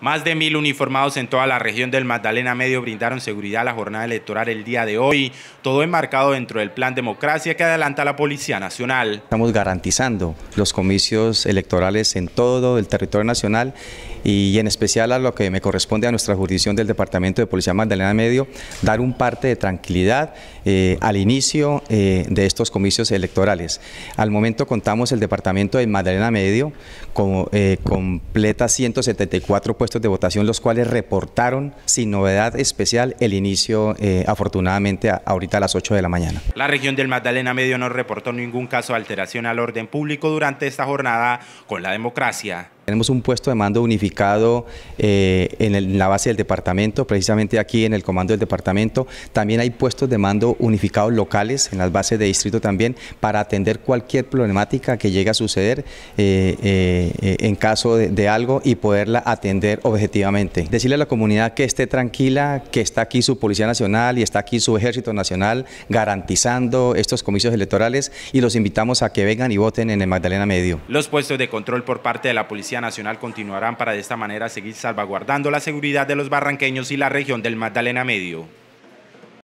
Más de mil uniformados en toda la región del Magdalena Medio brindaron seguridad a la jornada electoral el día de hoy, todo enmarcado dentro del plan democracia que adelanta la Policía Nacional. Estamos garantizando los comicios electorales en todo el territorio nacional y en especial a lo que me corresponde a nuestra jurisdicción del Departamento de Policía Magdalena Medio, dar un parte de tranquilidad eh, al inicio eh, de estos comicios electorales. Al momento contamos el Departamento de Magdalena Medio como eh, completa 174 puestos de votación, los cuales reportaron sin novedad especial el inicio, eh, afortunadamente, ahorita a las 8 de la mañana. La región del Magdalena Medio no reportó ningún caso de alteración al orden público durante esta jornada con la democracia. Tenemos un puesto de mando unificado eh, en, la base del departamento, precisamente aquí en el comando del departamento. También hay puestos de mando unificados locales en las bases de distrito también para atender cualquier problemática que llegue a suceder eh, en caso de algo y poderla atender objetivamente. Decirle a la comunidad que esté tranquila, que está aquí su Policía Nacional y está aquí su Ejército Nacional garantizando estos comicios electorales y los invitamos a que vengan y voten en el Magdalena Medio. Los puestos de control por parte de la Policía Nacional continuarán para de esta manera seguir salvaguardando la seguridad de los barranqueños y la región del Magdalena Medio.